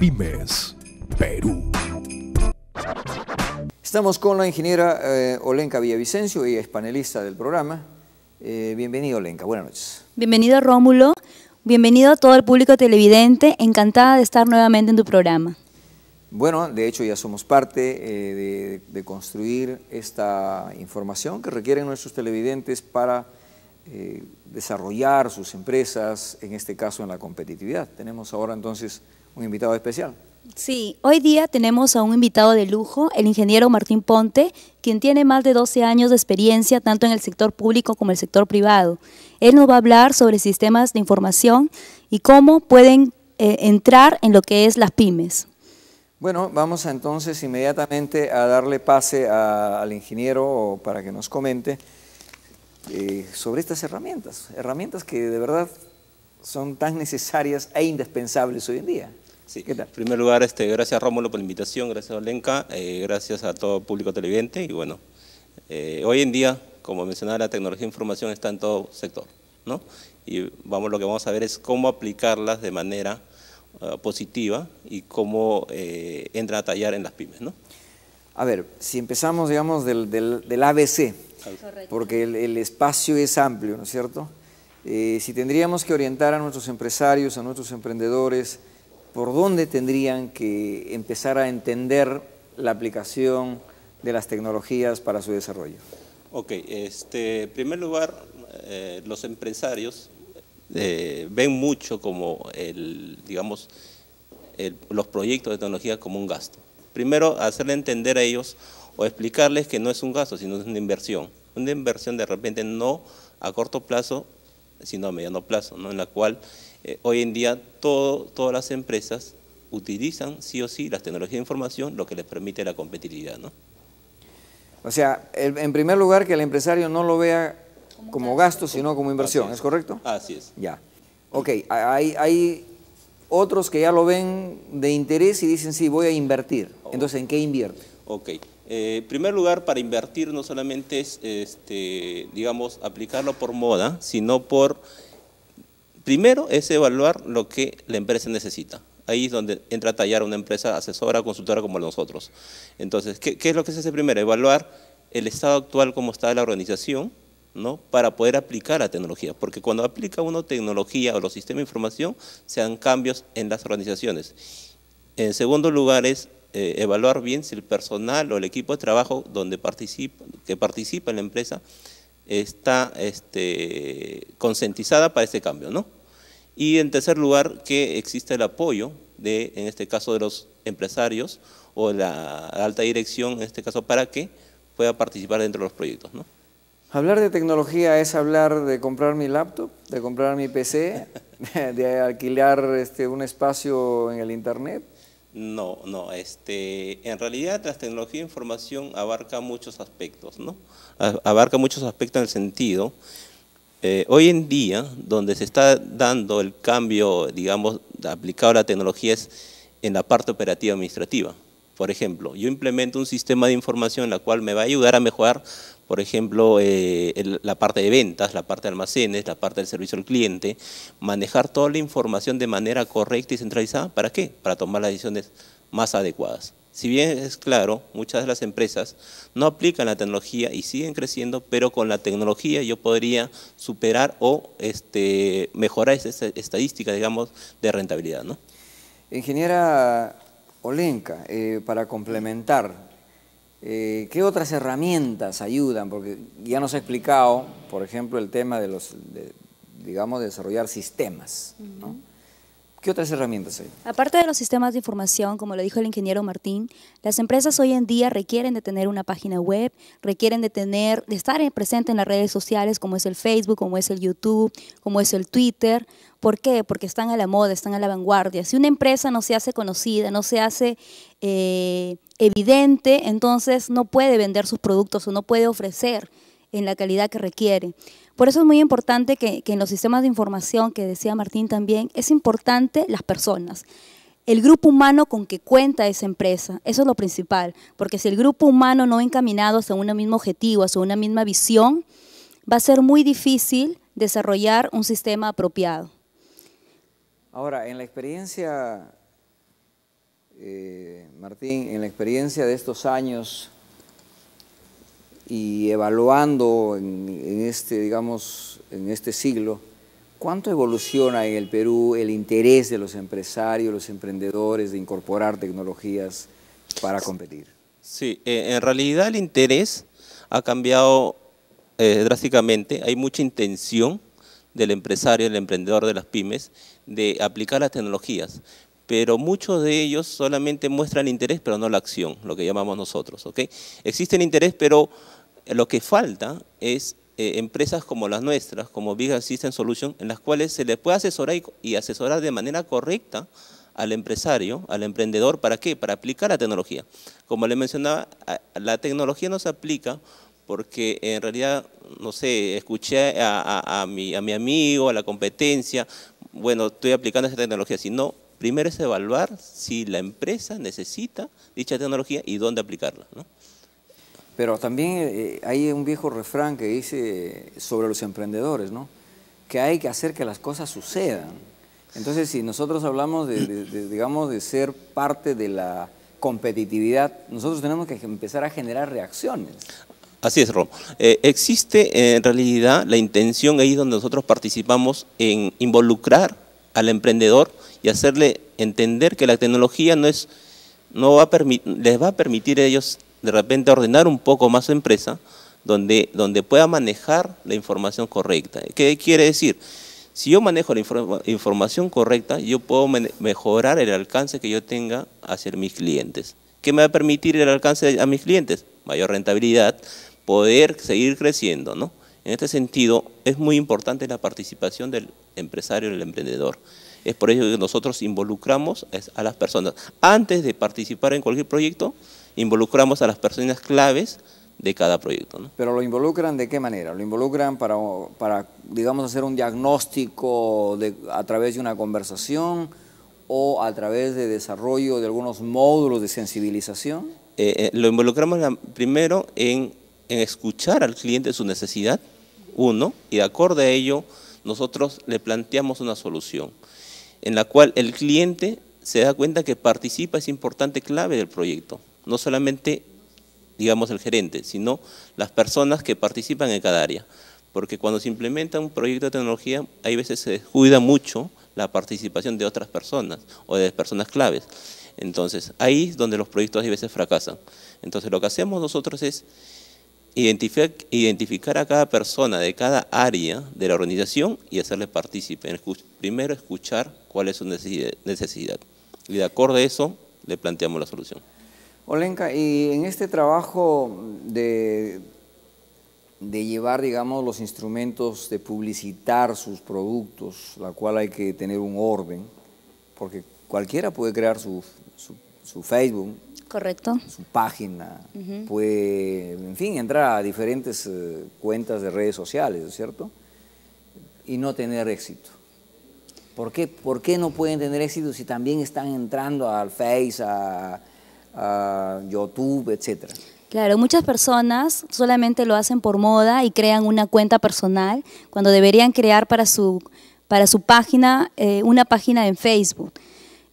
Pymes Perú. Estamos con la ingeniera eh, Olenka Villavicencio, y es panelista del programa. Eh, bienvenido, Olenka, buenas noches. Bienvenido, Rómulo. Bienvenido a todo el público televidente. Encantada de estar nuevamente en tu programa. Bueno, de hecho ya somos parte eh, de, construir esta información que requieren nuestros televidentes para desarrollar sus empresas, en este caso en la competitividad. Tenemos ahora entonces un invitado especial. Sí, hoy día tenemos a un invitado de lujo, el ingeniero Martín Ponte, quien tiene más de 12 años de experiencia tanto en el sector público como el sector privado. Él nos va a hablar sobre sistemas de información y cómo pueden eh, entrar en lo que es las pymes. Bueno, vamos entonces inmediatamente a darle pase al ingeniero para que nos comente eh, sobre estas herramientas, herramientas que de verdad son tan necesarias e indispensables hoy en día. Sí, En primer lugar, este, gracias Rómulo por la invitación, gracias Olenka, eh, gracias a todo público televidente y bueno, eh, hoy en día, como mencionaba, la tecnología de información está en todo sector, ¿no? Y vamos, lo que vamos a ver es cómo aplicarlas de manera ah, positiva y cómo eh, entra a tallar en las pymes, ¿no? A ver, si empezamos, digamos, del, del, ABC, porque el, el, espacio es amplio, ¿no es cierto? Eh, si tendríamos que orientar a nuestros empresarios, a nuestros emprendedores, por dónde tendrían que empezar a entender la aplicación de las tecnologías para su desarrollo? Ok, este, en primer lugar, eh, los empresarios eh, ven mucho como el, digamos, los proyectos de tecnología como un gasto. Primero, hacerle entender a ellos o explicarles que no es un gasto, sino es una inversión. Una inversión de repente no a corto plazo sino a mediano plazo, ¿no? en la cual eh, hoy en día todo, todas las empresas utilizan sí o sí las tecnologías de información, lo que les permite la competitividad. ¿no? O sea, en primer lugar, que el empresario no lo vea como gasto, sino como inversión, es. correcto? Así es. Ya. Ok, hay, hay otros que ya lo ven de interés y dicen, sí, voy a invertir. Entonces, ¿en qué invierte? Ok, eh, en primer lugar, para invertir no solamente es, este, digamos, aplicarlo por moda, sino por, primero es evaluar lo que la empresa necesita. Ahí es donde entra a tallar una empresa asesora, consultora como nosotros. Entonces, ¿qué, es lo que se hace primero? Evaluar el estado actual, cómo está la organización, ¿no? para poder aplicar la tecnología, porque cuando aplica uno tecnología o los sistemas de información, se dan cambios en las organizaciones. En segundo lugar es eh, evaluar bien si el personal o el equipo de trabajo donde que participa en la empresa está este, concientizada para este cambio, ¿no? Y en tercer lugar, que existe el apoyo de, en este caso, de los empresarios o la alta dirección, en este caso, para que pueda participar dentro de los proyectos, Hablar de tecnología es hablar de comprar mi laptop, de comprar mi PC, de alquilar este, un espacio en el internet, no, no, este, en realidad la tecnología de información abarca muchos aspectos, ¿no? Abarca muchos aspectos en el sentido, eh, hoy en día, donde se está dando el cambio, digamos, aplicado a la tecnología es en la parte operativa administrativa. Por ejemplo, yo implemento un sistema de información en la cual me va a ayudar a mejorar, por ejemplo, eh, la parte de ventas, la parte de almacenes, la parte del servicio al cliente, manejar toda la información de manera correcta y centralizada. ¿Para qué? Para tomar las decisiones más adecuadas. Si bien es claro, muchas de las empresas no aplican la tecnología y siguen creciendo, pero con la tecnología yo podría superar o este, mejorar esa estadística, digamos, de rentabilidad. ¿no? Ingeniera Olenka, eh, para complementar, eh, ¿qué otras herramientas ayudan? Porque ya nos ha explicado, por ejemplo, el tema de los, digamos, desarrollar sistemas, ¿no? ¿Qué otras herramientas hay? Aparte de los sistemas de información, como lo dijo el ingeniero Martín, las empresas hoy en día requieren de tener una página web, requieren de tener, de estar presente en las redes sociales como es el Facebook, como es el YouTube, como es el Twitter. ¿Por qué? Porque están a la moda, están a la vanguardia. Si una empresa no se hace conocida, no se hace eh, evidente, entonces no puede vender sus productos o no puede ofrecer en la calidad que requiere. Por eso es muy importante que, en los sistemas de información, que decía Martín también, es importante las personas el grupo humano con que cuenta esa empresa. Eso es lo principal, porque si el grupo humano no encaminado hacia un mismo objetivo, hacia una misma visión, va a ser muy difícil desarrollar un sistema apropiado. Ahora, en la experiencia, eh, Martín, en la experiencia de estos años y evaluando en, este, digamos, en este siglo, ¿cuánto evoluciona en el Perú el interés de los empresarios, los emprendedores de incorporar tecnologías para competir? Sí, eh, en realidad el interés ha cambiado eh, drásticamente, hay mucha intención del empresario, del emprendedor de las pymes, de aplicar las tecnologías, pero muchos de ellos solamente muestran interés, pero no la acción, lo que llamamos nosotros. okay Existe el interés, pero lo que falta es eh, empresas como las nuestras, como Big System Solution, en las cuales se les puede asesorar y, asesorar de manera correcta al empresario, al emprendedor, ¿para qué? Para aplicar la tecnología. Como le mencionaba, la tecnología no se aplica porque en realidad, no sé, escuché a, mi, amigo, a la competencia, bueno, estoy aplicando esa tecnología, sino primero es evaluar si la empresa necesita dicha tecnología y dónde aplicarla. ¿no? Pero también eh, eh, hay un viejo refrán que dice sobre los emprendedores, ¿no? Que hay que hacer que las cosas sucedan. Entonces, si nosotros hablamos de, digamos, de ser parte de la competitividad, nosotros tenemos que empezar a generar reacciones. Así es, Romo. Eh, existe en realidad la intención ahí donde nosotros participamos en involucrar al emprendedor y hacerle entender que la tecnología no es, no va a les va a permitir a ellos de repente ordenar un poco más su empresa, donde, donde pueda manejar la información correcta. ¿Qué quiere decir? Si yo manejo la información correcta, yo puedo mejorar el alcance que yo tenga hacia mis clientes. ¿Qué me va a permitir el alcance a mis clientes? Mayor rentabilidad, poder seguir creciendo, ¿no? En este sentido, es muy importante la participación del empresario, del emprendedor. Es por ello que nosotros involucramos a las personas. Antes de participar en cualquier proyecto, involucramos a las personas claves de cada proyecto. Pero lo involucran de qué manera? Lo involucran para, digamos, hacer un diagnóstico de, a través de una conversación o a través de desarrollo de algunos módulos de sensibilización. Eh, eh, lo involucramos primero en, en, escuchar al cliente su necesidad, uno, y de acuerdo a ello nosotros le planteamos una solución, en la cual el cliente se da cuenta que participa, es importante clave del proyecto no solamente, digamos, el gerente, sino las personas que participan en cada área. Porque cuando se implementa un proyecto de tecnología, hay veces se descuida mucho la participación de otras personas o de personas claves. Entonces, ahí es donde los proyectos a veces fracasan. Entonces, lo que hacemos nosotros es identificar, a cada persona de cada área de la organización y hacerle partícipe. Primero escuchar cuál es su necesidad. Y de acuerdo a eso, le planteamos la solución. Olenka, y en este trabajo de, llevar, digamos, los instrumentos de publicitar sus productos, la cual hay que tener un orden, porque cualquiera puede crear su, Facebook, Correcto. su página, puede, en fin, entrar a diferentes eh, cuentas de redes sociales, es ¿cierto? Y no tener éxito. ¿Por qué? ¿Por qué no pueden tener éxito si también están entrando al Face, a YouTube, etcétera. Claro, muchas personas solamente lo hacen por moda y crean una cuenta personal cuando deberían crear para su, para su página eh, una página en Facebook,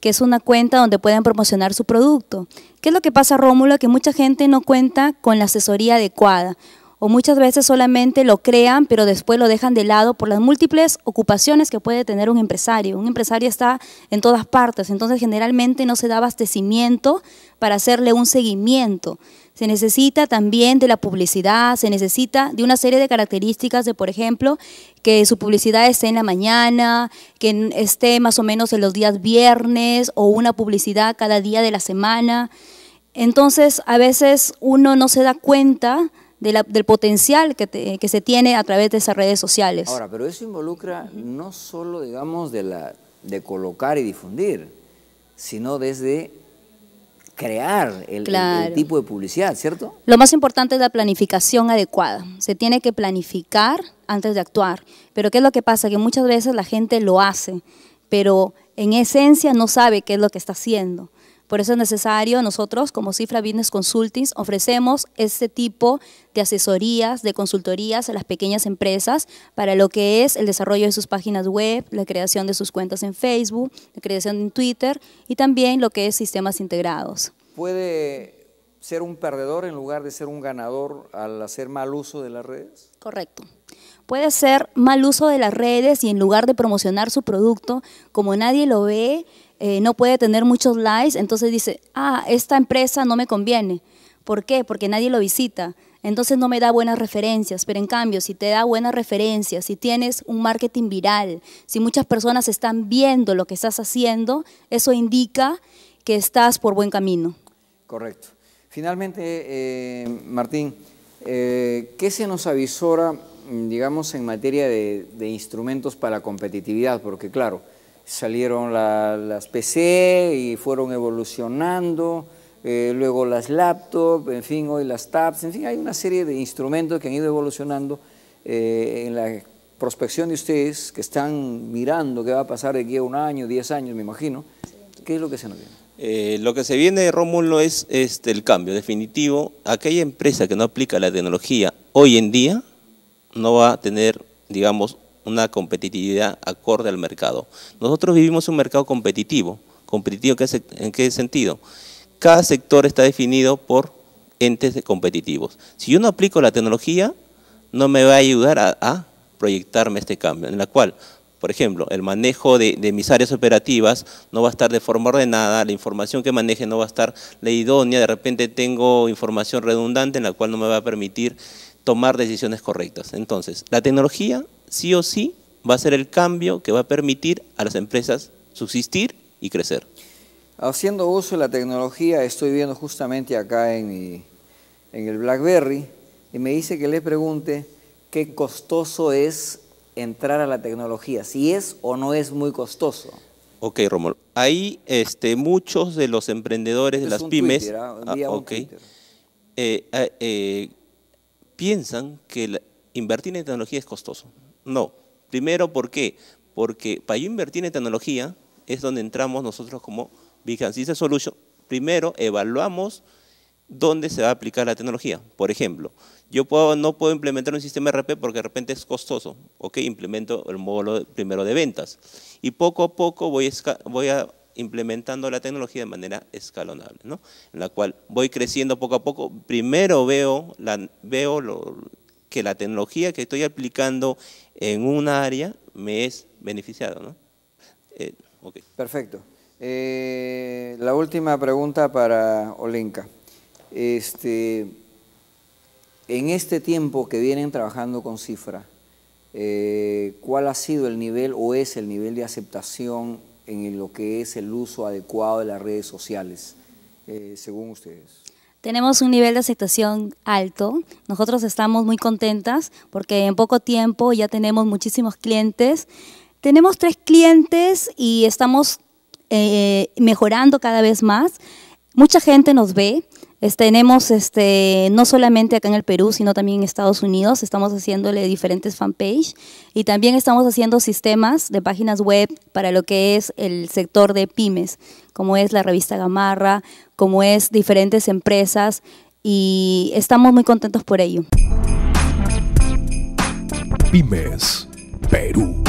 que es una cuenta donde puedan promocionar su producto. ¿Qué es lo que pasa, Rómulo? Que mucha gente no cuenta con la asesoría adecuada o muchas veces solamente lo crean, pero después lo dejan de lado por las múltiples ocupaciones que puede tener un empresario. Un empresario está en todas partes, entonces generalmente no se da abastecimiento para hacerle un seguimiento. Se necesita también de la publicidad, se necesita de una serie de características de, por ejemplo, que su publicidad esté en la mañana, que esté más o menos en los días viernes o una publicidad cada día de la semana. Entonces, a veces uno no se da cuenta del potencial que, se tiene a través de esas redes sociales. Ahora, pero eso involucra no solo, digamos, de, la, de colocar y difundir, sino desde crear el, tipo de publicidad, ¿cierto? Lo más importante es la planificación adecuada. Se tiene que planificar antes de actuar. Pero ¿qué es lo que pasa? Que muchas veces la gente lo hace, pero en esencia no sabe qué es lo que está haciendo. Por eso es necesario nosotros como Cifra Business Consulting ofrecemos este tipo de asesorías, de consultorías a las pequeñas empresas para lo que es el desarrollo de sus páginas web, la creación de sus cuentas en Facebook, la creación en Twitter y también lo que es sistemas integrados. ¿Puede ser un perdedor en lugar de ser un ganador al hacer mal uso de las redes? Correcto puede ser mal uso de las redes y en lugar de promocionar su producto, como nadie lo ve, eh, no puede tener muchos likes, entonces dice, ah, esta empresa no me conviene. ¿Por qué? Porque nadie lo visita. Entonces no me da buenas referencias, pero en cambio, si te da buenas referencias, si tienes un marketing viral, si muchas personas están viendo lo que estás haciendo, eso indica que estás por buen camino. Correcto. Finalmente, eh, Martín, eh, ¿qué se nos avisora, mm, digamos, en materia de, instrumentos para competitividad? Porque claro, salieron las PC y fueron evolucionando, eh, luego las laptops, en fin, hoy las tabs, en fin, hay una serie de instrumentos que han ido evolucionando eh, en la prospección de ustedes que están mirando qué va a pasar de aquí a un año, diez años, me imagino. ¿Qué es lo que se nos viene? Eh, lo que se viene, Rómulo, es, es este, el cambio definitivo. Aquella empresa que no aplica la tecnología hoy en día no va a tener, digamos, una competitividad acorde al mercado. Nosotros vivimos un mercado competitivo. ¿Competitivo en qué sentido? Cada sector está definido por entes competitivos. Si yo no aplico la tecnología, no me va a ayudar a, proyectarme este cambio, en la cual, por ejemplo, el manejo de, de, mis áreas operativas no va a estar de forma ordenada, la información que maneje no va a estar la idónea, de repente tengo información redundante en la cual no me va a permitir tomar decisiones correctas. Entonces, la tecnología sí o sí va a ser el cambio que va a permitir a las empresas subsistir y crecer. Haciendo uso de la tecnología, estoy viendo justamente acá en, el BlackBerry y me dice que le pregunte qué costoso es entrar a la tecnología, si es o no es muy costoso. Ok, Romulo. Ahí este, muchos de los emprendedores de las pymes piensan que invertir en tecnología es costoso. No. Primero, ¿por qué? Porque para yo invertir en tecnología es donde entramos nosotros como vigilancia Solution. Primero, evaluamos dónde se va a aplicar la tecnología. Por ejemplo, yo puedo, no puedo implementar un sistema RP porque de repente es costoso. Ok, implemento el módulo primero de ventas. Y poco a poco voy, voy implementando la tecnología de manera escalonable, ¿no? En la cual voy creciendo poco a poco. Primero veo, la, veo lo, que la tecnología que estoy aplicando en un área me es beneficiado. ¿no? Eh, Perfecto. Eh, la última pregunta para Olenka. Este, en este tiempo que vienen trabajando con cifra, eh, ¿cuál ha sido el nivel o es el nivel de aceptación en lo que es el uso adecuado de las redes sociales, según ustedes? tenemos un nivel de aceptación alto. Nosotros estamos muy contentas porque en poco tiempo ya tenemos muchísimos clientes. Tenemos tres clientes y estamos eh, mejorando cada vez más. Mucha gente nos ve, tenemos este, no solamente acá en el Perú, sino también en Estados Unidos, estamos haciéndole diferentes fanpage y también estamos haciendo sistemas de páginas web para lo que es el sector de pymes, como es la revista Gamarra, como es diferentes empresas y estamos muy contentos por ello. Pymes Perú.